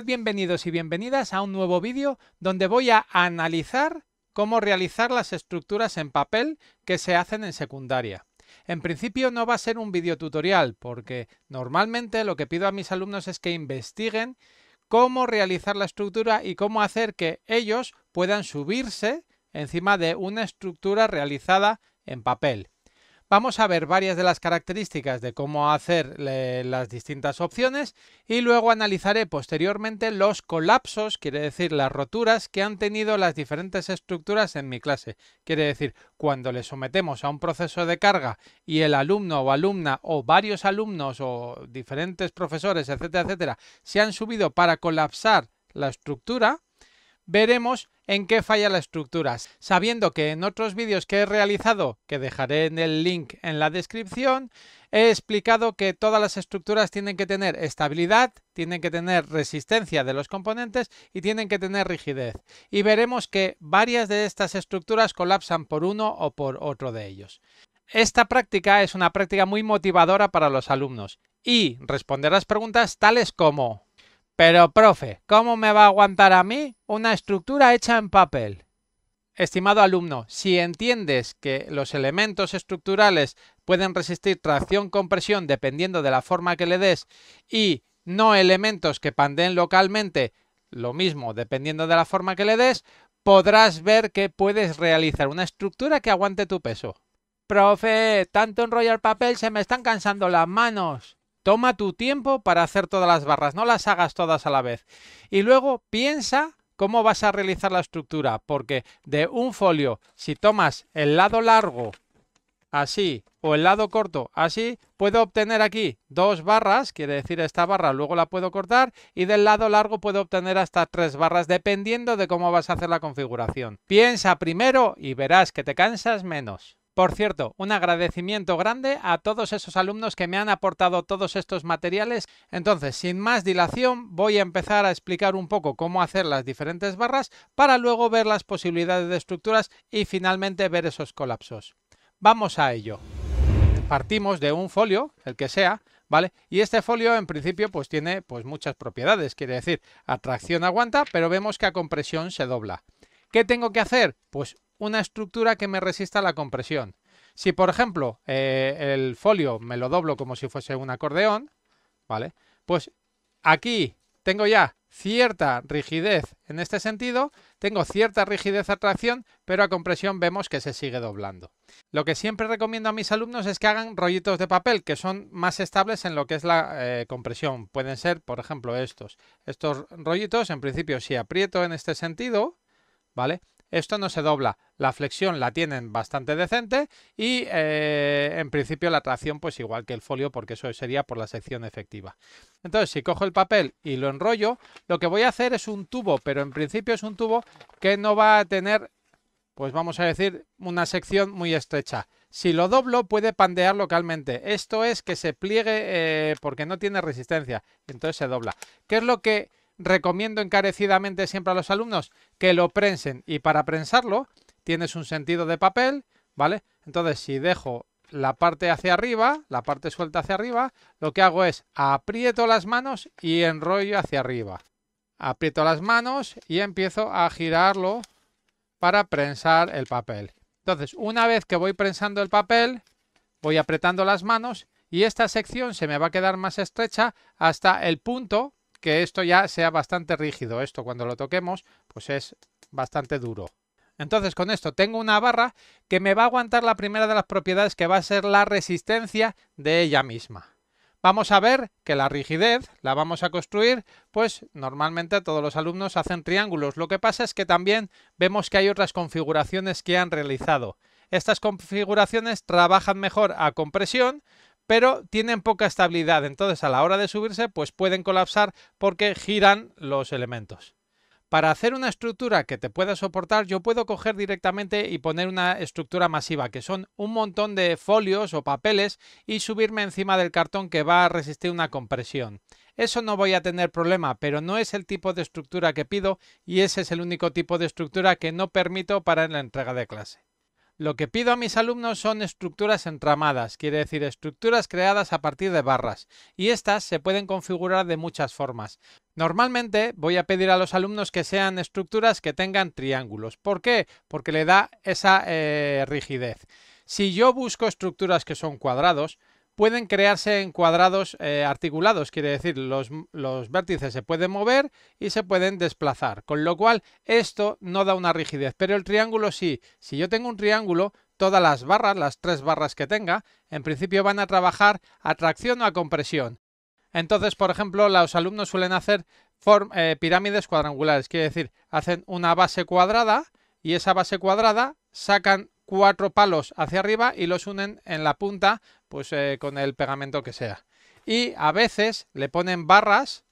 bienvenidos y bienvenidas a un nuevo vídeo donde voy a analizar cómo realizar las estructuras en papel que se hacen en secundaria. En principio no va a ser un vídeo tutorial porque normalmente lo que pido a mis alumnos es que investiguen cómo realizar la estructura y cómo hacer que ellos puedan subirse encima de una estructura realizada en papel. Vamos a ver varias de las características de cómo hacer las distintas opciones y luego analizaré posteriormente los colapsos, quiere decir las roturas que han tenido las diferentes estructuras en mi clase. Quiere decir, cuando le sometemos a un proceso de carga y el alumno o alumna o varios alumnos o diferentes profesores, etcétera, etcétera, se han subido para colapsar la estructura, veremos en qué falla la estructura, sabiendo que en otros vídeos que he realizado, que dejaré en el link en la descripción, he explicado que todas las estructuras tienen que tener estabilidad, tienen que tener resistencia de los componentes y tienen que tener rigidez. Y veremos que varias de estas estructuras colapsan por uno o por otro de ellos. Esta práctica es una práctica muy motivadora para los alumnos y responder las preguntas tales como pero, profe, ¿cómo me va a aguantar a mí una estructura hecha en papel? Estimado alumno, si entiendes que los elementos estructurales pueden resistir tracción-compresión dependiendo de la forma que le des y no elementos que pandeen localmente, lo mismo dependiendo de la forma que le des, podrás ver que puedes realizar una estructura que aguante tu peso. Profe, tanto enrollar papel se me están cansando las manos. Toma tu tiempo para hacer todas las barras, no las hagas todas a la vez. Y luego piensa cómo vas a realizar la estructura, porque de un folio, si tomas el lado largo así o el lado corto así, puedo obtener aquí dos barras, quiere decir esta barra luego la puedo cortar y del lado largo puedo obtener hasta tres barras dependiendo de cómo vas a hacer la configuración. Piensa primero y verás que te cansas menos. Por cierto, un agradecimiento grande a todos esos alumnos que me han aportado todos estos materiales. Entonces, sin más dilación, voy a empezar a explicar un poco cómo hacer las diferentes barras para luego ver las posibilidades de estructuras y finalmente ver esos colapsos. Vamos a ello. Partimos de un folio, el que sea, ¿vale? Y este folio en principio pues tiene pues muchas propiedades, quiere decir, atracción aguanta, pero vemos que a compresión se dobla. ¿Qué tengo que hacer? Pues una estructura que me resista a la compresión. Si, por ejemplo, eh, el folio me lo doblo como si fuese un acordeón, ¿vale? Pues aquí tengo ya cierta rigidez en este sentido, tengo cierta rigidez a tracción, pero a compresión vemos que se sigue doblando. Lo que siempre recomiendo a mis alumnos es que hagan rollitos de papel, que son más estables en lo que es la eh, compresión. Pueden ser, por ejemplo, estos. Estos rollitos, en principio, si aprieto en este sentido, ¿vale? Esto no se dobla. La flexión la tienen bastante decente y eh, en principio la tracción pues igual que el folio porque eso sería por la sección efectiva. Entonces si cojo el papel y lo enrollo, lo que voy a hacer es un tubo, pero en principio es un tubo que no va a tener, pues vamos a decir, una sección muy estrecha. Si lo doblo puede pandear localmente. Esto es que se pliegue eh, porque no tiene resistencia. Entonces se dobla. ¿Qué es lo que Recomiendo encarecidamente siempre a los alumnos que lo prensen y para prensarlo tienes un sentido de papel, ¿vale? Entonces si dejo la parte hacia arriba, la parte suelta hacia arriba, lo que hago es aprieto las manos y enrollo hacia arriba. Aprieto las manos y empiezo a girarlo para prensar el papel. Entonces, una vez que voy prensando el papel, voy apretando las manos y esta sección se me va a quedar más estrecha hasta el punto que esto ya sea bastante rígido. Esto cuando lo toquemos, pues es bastante duro. Entonces con esto tengo una barra que me va a aguantar la primera de las propiedades que va a ser la resistencia de ella misma. Vamos a ver que la rigidez la vamos a construir, pues normalmente todos los alumnos hacen triángulos. Lo que pasa es que también vemos que hay otras configuraciones que han realizado. Estas configuraciones trabajan mejor a compresión, pero tienen poca estabilidad, entonces a la hora de subirse pues pueden colapsar porque giran los elementos. Para hacer una estructura que te pueda soportar, yo puedo coger directamente y poner una estructura masiva, que son un montón de folios o papeles, y subirme encima del cartón que va a resistir una compresión. Eso no voy a tener problema, pero no es el tipo de estructura que pido y ese es el único tipo de estructura que no permito para la entrega de clase. Lo que pido a mis alumnos son estructuras entramadas, quiere decir estructuras creadas a partir de barras, y estas se pueden configurar de muchas formas. Normalmente voy a pedir a los alumnos que sean estructuras que tengan triángulos. ¿Por qué? Porque le da esa eh, rigidez. Si yo busco estructuras que son cuadrados, pueden crearse en cuadrados eh, articulados, quiere decir, los, los, vértices se pueden mover y se pueden desplazar, con lo cual esto no da una rigidez, pero el triángulo sí, si yo tengo un triángulo, todas las barras, las tres barras que tenga, en principio van a trabajar a tracción o a compresión. Entonces, por ejemplo, los alumnos suelen hacer eh, pirámides cuadrangulares, quiere decir, hacen una base cuadrada y esa base cuadrada sacan cuatro palos hacia arriba y los unen en la punta pues eh, con el pegamento que sea. Y a veces le ponen barras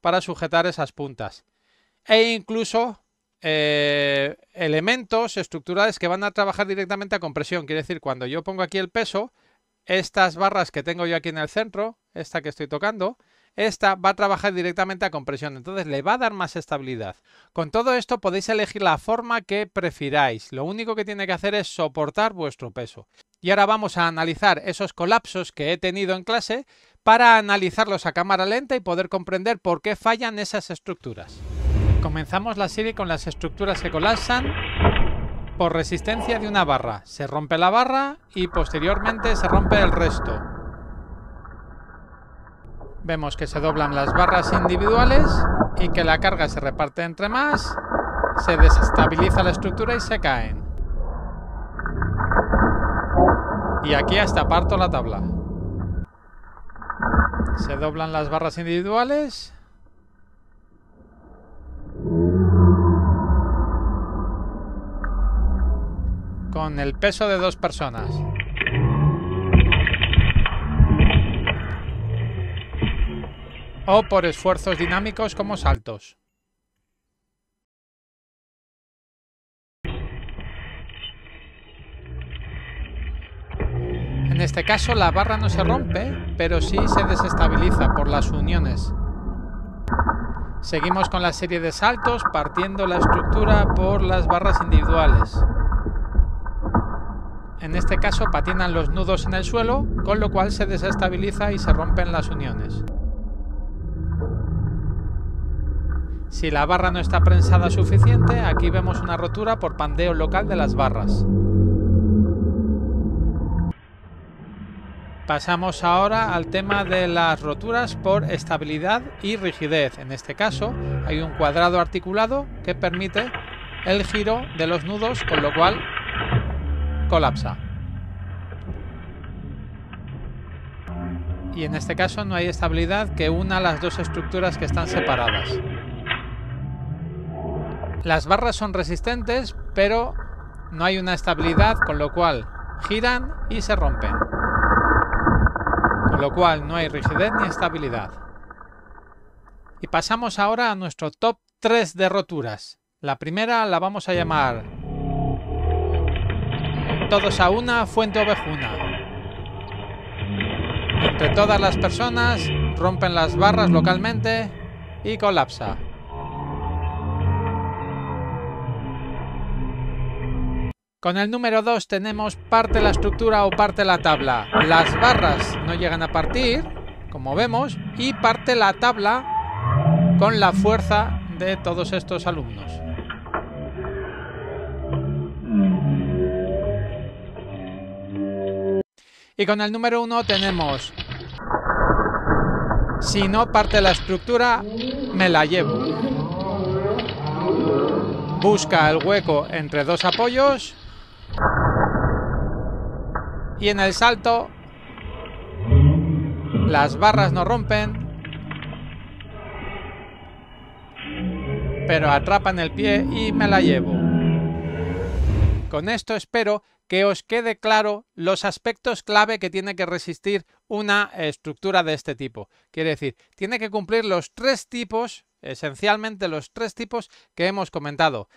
para sujetar esas puntas. E incluso eh, elementos estructurales que van a trabajar directamente a compresión. Quiere decir, cuando yo pongo aquí el peso, estas barras que tengo yo aquí en el centro, esta que estoy tocando, esta va a trabajar directamente a compresión, entonces le va a dar más estabilidad. Con todo esto podéis elegir la forma que prefiráis, lo único que tiene que hacer es soportar vuestro peso. Y ahora vamos a analizar esos colapsos que he tenido en clase para analizarlos a cámara lenta y poder comprender por qué fallan esas estructuras. Comenzamos la serie con las estructuras que colapsan por resistencia de una barra. Se rompe la barra y posteriormente se rompe el resto. Vemos que se doblan las barras individuales y que la carga se reparte entre más, se desestabiliza la estructura y se caen. Y aquí hasta parto la tabla. Se doblan las barras individuales. Con el peso de dos personas. o por esfuerzos dinámicos como saltos. En este caso la barra no se rompe, pero sí se desestabiliza por las uniones. Seguimos con la serie de saltos partiendo la estructura por las barras individuales. En este caso patinan los nudos en el suelo, con lo cual se desestabiliza y se rompen las uniones. Si la barra no está prensada suficiente, aquí vemos una rotura por pandeo local de las barras. Pasamos ahora al tema de las roturas por estabilidad y rigidez. En este caso hay un cuadrado articulado que permite el giro de los nudos, con lo cual colapsa. Y en este caso no hay estabilidad que una las dos estructuras que están separadas. Las barras son resistentes, pero no hay una estabilidad, con lo cual giran y se rompen. Con lo cual no hay rigidez ni estabilidad. Y pasamos ahora a nuestro top 3 de roturas. La primera la vamos a llamar Todos a una, fuente ovejuna. Entre todas las personas rompen las barras localmente y colapsa. Con el número 2 tenemos parte la estructura o parte la tabla. Las barras no llegan a partir, como vemos, y parte la tabla con la fuerza de todos estos alumnos. Y con el número 1 tenemos... Si no parte la estructura, me la llevo. Busca el hueco entre dos apoyos y en el salto las barras no rompen. Pero atrapan el pie y me la llevo. Con esto espero que os quede claro los aspectos clave que tiene que resistir una estructura de este tipo. Quiere decir, tiene que cumplir los tres tipos esencialmente los tres tipos que hemos comentado.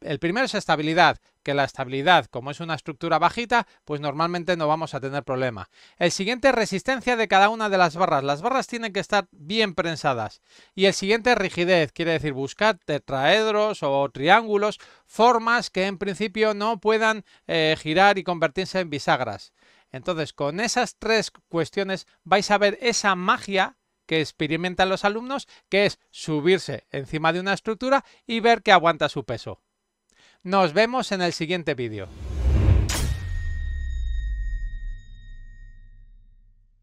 el primero es estabilidad, que la estabilidad, como es una estructura bajita, pues normalmente no vamos a tener problema. El siguiente es resistencia de cada una de las barras. Las barras tienen que estar bien prensadas. Y el siguiente es rigidez, quiere decir buscar tetraedros o triángulos, formas que en principio no puedan eh, girar y convertirse en bisagras. Entonces, con esas tres cuestiones vais a ver esa magia que experimentan los alumnos, que es subirse encima de una estructura y ver que aguanta su peso. Nos vemos en el siguiente vídeo.